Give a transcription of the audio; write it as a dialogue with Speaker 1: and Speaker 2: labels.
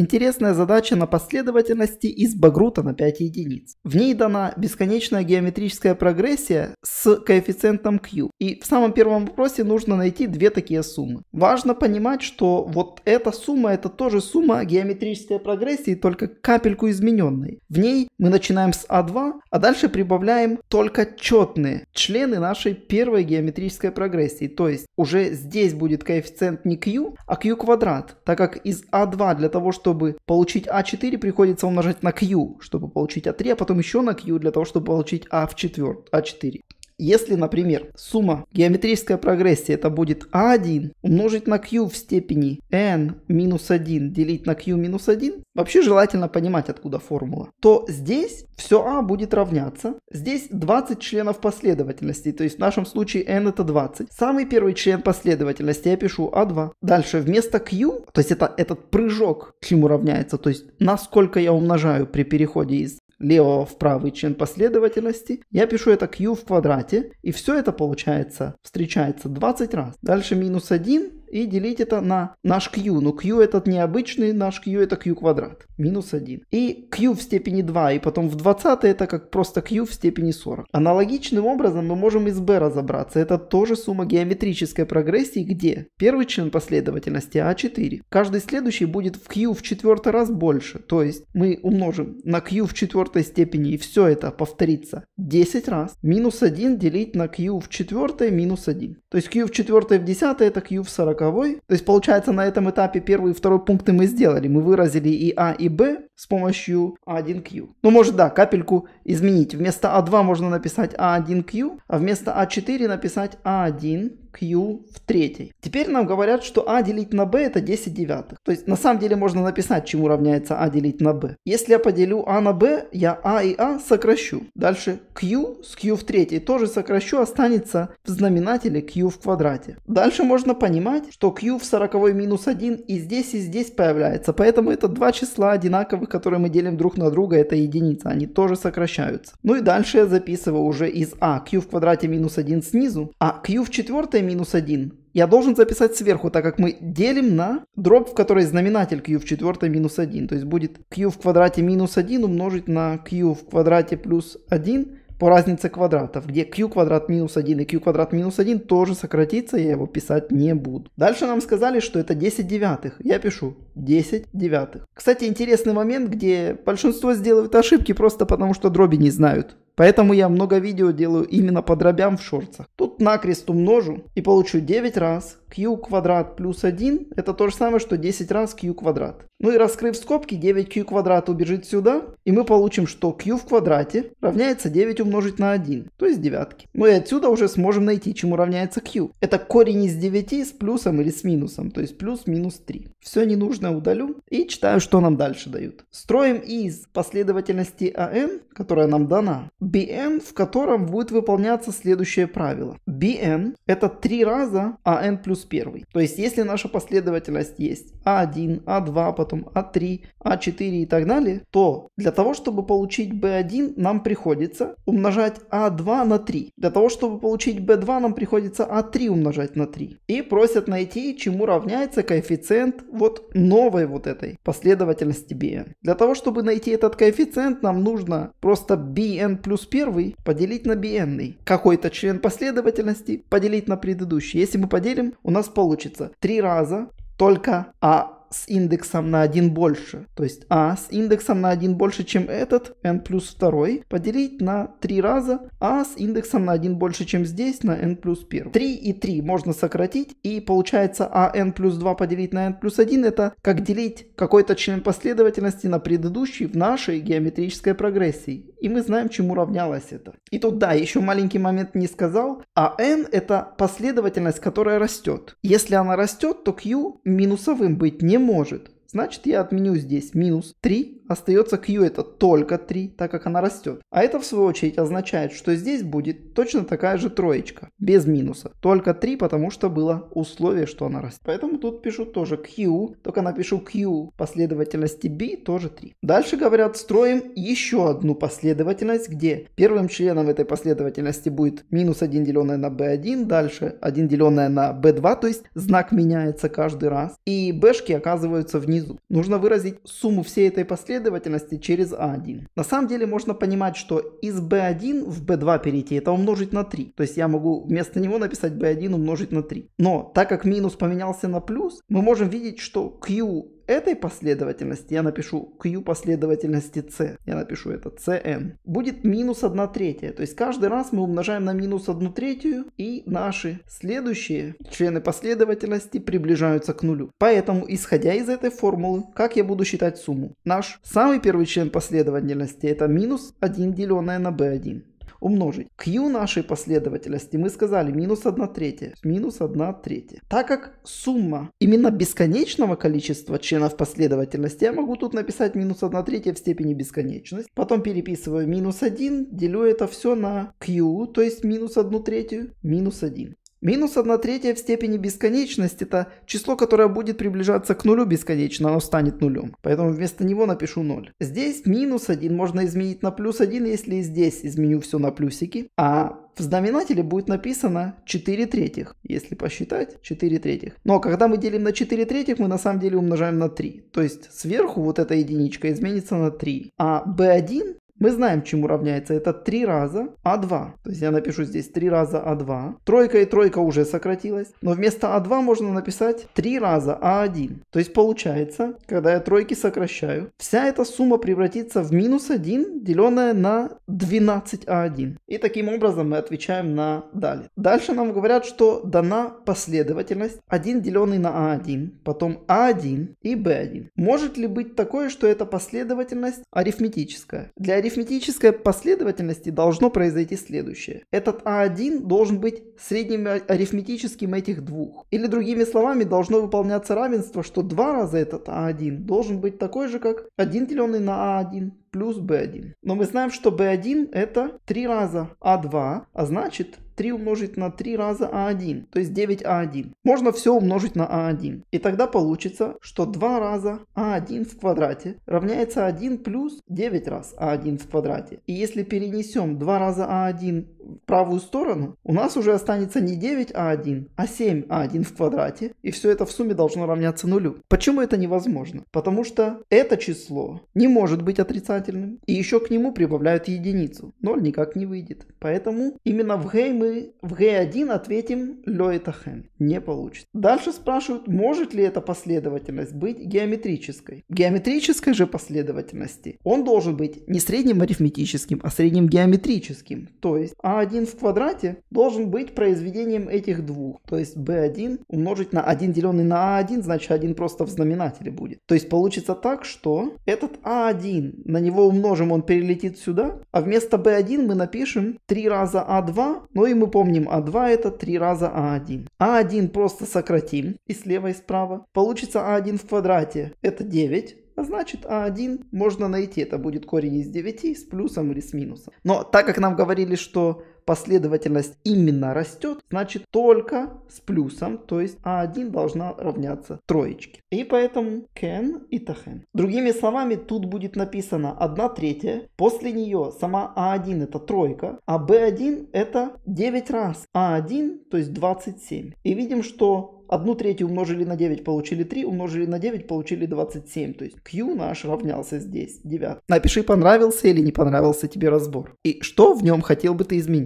Speaker 1: Интересная задача на последовательности из Багрута на 5 единиц. В ней дана бесконечная геометрическая прогрессия с коэффициентом Q. И в самом первом вопросе нужно найти две такие суммы. Важно понимать, что вот эта сумма это тоже сумма геометрической прогрессии, только капельку измененной. В ней мы начинаем с a а 2 а дальше прибавляем только четные члены нашей первой геометрической прогрессии. То есть уже здесь будет коэффициент не Q, а Q квадрат, так как из a а 2 для того, чтобы чтобы получить А4, приходится умножать на Q, чтобы получить А3, а потом еще на Q для того, чтобы получить А в четверт, А4. Если, например, сумма геометрической прогрессии это будет А1 умножить на Q в степени n минус 1 делить на Q минус 1, вообще желательно понимать, откуда формула, то здесь все А будет равняться. Здесь 20 членов последовательности, то есть в нашем случае n это 20. Самый первый член последовательности я пишу А2. Дальше вместо Q, то есть это этот прыжок к чему равняется, то есть насколько я умножаю при переходе из левого в правый член последовательности. Я пишу это q в квадрате, и все это получается, встречается 20 раз. Дальше минус 1 и делить это на наш q, но q этот необычный, наш q это q квадрат минус 1. И q в степени 2, и потом в 20 это как просто q в степени 40. Аналогичным образом мы можем из b разобраться. Это тоже сумма геометрической прогрессии, где первый член последовательности a4. А Каждый следующий будет в q в четвертый раз больше. То есть мы умножим на q в четвертой степени, и все это повторится 10 раз. Минус 1 делить на q в четвертой минус 1. То есть q в четвертой в десятой это q в сороковой. То есть получается на этом этапе первый и второй пункты мы сделали. Мы выразили и a, а, и b с помощью a1q. А ну, может, да, капельку изменить. Вместо a2 а можно написать a1q, а, а вместо a4 написать a1 q в третьей. Теперь нам говорят, что а делить на b это 10 девятых. То есть на самом деле можно написать, чему равняется а делить на b. Если я поделю а на b, я а и а сокращу. Дальше q с q в третьей тоже сокращу, останется в знаменателе q в квадрате. Дальше можно понимать, что q в сороковой минус 1 и здесь, и здесь появляется. Поэтому это два числа одинаковых, которые мы делим друг на друга, это единица. Они тоже сокращаются. Ну и дальше я записываю уже из а q в квадрате минус 1 снизу, а q в четвертой функция минус 1 я должен записать сверху, так как мы делим на дробь, в которой знаменатель q в четвертой минус 1. То есть будет q в квадрате минус 1 умножить на q в квадрате плюс 1 по разнице квадратов, где q квадрат минус 1 и q квадрат минус 1 тоже сократится, я его писать не буду. Дальше нам сказали, что это 10 девятых. Я пишу 10 девятых. Кстати, интересный момент, где большинство сделают ошибки просто потому, что дроби не знают. Поэтому я много видео делаю именно по дробям в шорцах. Тут накрест умножу и получу 9 раз q квадрат плюс 1 это то же самое, что 10 раз q квадрат. Ну и раскрыв скобки, 9q квадрат убежит сюда, и мы получим, что q в квадрате равняется 9 умножить на 1, то есть девятки. Ну и отсюда уже сможем найти, чему равняется q. Это корень из 9 с плюсом или с минусом, то есть плюс минус 3. Все ненужное удалю и читаю, что нам дальше дают. Строим из последовательности an, которая нам дана, bn, в котором будет выполняться следующее правило. bn это 3 раза an плюс плюс 1. То есть если наша последовательность есть А1, А2, потом А3, А4 и так далее, то для того, чтобы получить B1, нам приходится умножать А2 на 3. Для того, чтобы получить B2, нам приходится А3 умножать на 3. И просят найти, чему равняется коэффициент вот новой вот этой последовательности Bn. Для того, чтобы найти этот коэффициент, нам нужно просто Bn плюс 1 поделить на Bn. Какой-то член последовательности поделить на предыдущий. Если мы поделим, у у нас получится три раза только А с индексом на 1 больше, то есть А с индексом на 1 больше, чем этот, n плюс 2, поделить на 3 раза А с индексом на 1 больше, чем здесь, на n плюс 1. 3 и 3 можно сократить, и получается А n плюс 2 поделить на n плюс 1, это как делить какой-то член последовательности на предыдущий в нашей геометрической прогрессии. И мы знаем, чему равнялось это. И тут, да, еще маленький момент не сказал, а n это последовательность, которая растет. Если она растет, то q минусовым быть не может. Значит, я отменю здесь минус 3, остается Q это только 3, так как она растет. А это в свою очередь означает, что здесь будет точно такая же троечка, без минуса. Только 3, потому что было условие, что она растет. Поэтому тут пишу тоже Q, только напишу Q последовательности B тоже 3. Дальше говорят, строим еще одну последовательность, где первым членом этой последовательности будет минус 1 деленное на B1, дальше 1 деленное на B2, то есть знак меняется каждый раз. И B-шки оказываются внизу внизу. Нужно выразить сумму всей этой последовательности через А1. На самом деле можно понимать, что из B1 в B2 перейти, это умножить на 3. То есть я могу вместо него написать B1 умножить на 3. Но так как минус поменялся на плюс, мы можем видеть, что Q этой последовательности, я напишу Q последовательности C, я напишу это CN, будет минус 1 третья. То есть каждый раз мы умножаем на минус 1 третью и наши следующие члены последовательности приближаются к нулю. Поэтому, исходя из этой формулы, как я буду считать сумму? Наш самый первый член последовательности это минус 1 деленное на B1 умножить. Q нашей последовательности мы сказали минус 1 треть минус 1 треть. Так как сумма именно бесконечного количества членов последовательности, я могу тут написать минус 1 треть в степени бесконечность. Потом переписываю минус 1, делю это все на Q, то есть минус 1 третью, минус 1. Минус 1 третья в степени бесконечности — это число, которое будет приближаться к нулю бесконечно, оно станет нулем. Поэтому вместо него напишу 0. Здесь минус 1 можно изменить на плюс 1, если здесь изменю все на плюсики. А в знаменателе будет написано 4 третьих, если посчитать 4 третьих. Но когда мы делим на 4 третьих, мы на самом деле умножаем на 3. То есть сверху вот эта единичка изменится на 3. А b1 мы знаем, чему равняется. Это 3 раза А2. То есть я напишу здесь 3 раза А2. Тройка и тройка уже сократилась. Но вместо А2 можно написать 3 раза А1. То есть получается, когда я тройки сокращаю, вся эта сумма превратится в минус 1, деленное на 12А1. А и таким образом мы отвечаем на далее. Дальше нам говорят, что дана последовательность 1 деленный на А1, потом А1 и b 1 Может ли быть такое, что эта последовательность арифметическая? Для арифметической последовательности должно произойти следующее. Этот А1 должен быть средним арифметическим этих двух. Или другими словами, должно выполняться равенство, что два раза этот А1 должен быть такой же, как 1 деленный на А1 плюс b1. Но мы знаем, что b1 это 3 раза а2, а значит 3 умножить на 3 раза А1, то есть 9А1. Можно все умножить на А1. И тогда получится, что 2 раза А1 в квадрате равняется 1 плюс 9 раз А1 в квадрате. И если перенесем 2 раза А1 правую сторону, у нас уже останется не 9а1, а 7а1 а в квадрате, и все это в сумме должно равняться нулю. Почему это невозможно? Потому что это число не может быть отрицательным, и еще к нему прибавляют единицу. 0 никак не выйдет. Поэтому именно в Г мы в Г1 ответим лё это хэн. Не получится. Дальше спрашивают, может ли эта последовательность быть геометрической. геометрической же последовательности он должен быть не средним арифметическим, а средним геометрическим. То есть а а1 в квадрате должен быть произведением этих двух. То есть B1 умножить на 1 деленный на a а 1 значит 1 просто в знаменателе будет. То есть получится так, что этот a а 1 на него умножим, он перелетит сюда, а вместо B1 мы напишем 3 раза a а 2 ну и мы помним, a 2 это 3 раза a 1 a 1 просто сократим и слева и справа. Получится a 1 в квадрате это 9, а значит, А1 можно найти. Это будет корень из 9 с плюсом или с минусом. Но так как нам говорили, что последовательность именно растет, значит только с плюсом, то есть А1 должна равняться троечке. И поэтому can и тахен. Другими словами, тут будет написано 1 третья, после нее сама А1 это тройка, а b 1 это 9 раз А1, то есть 27. И видим, что Одну треть умножили на 9, получили 3, умножили на 9, получили 27. То есть Q наш равнялся здесь 9. Напиши, понравился или не понравился тебе разбор. И что в нем хотел бы ты изменить.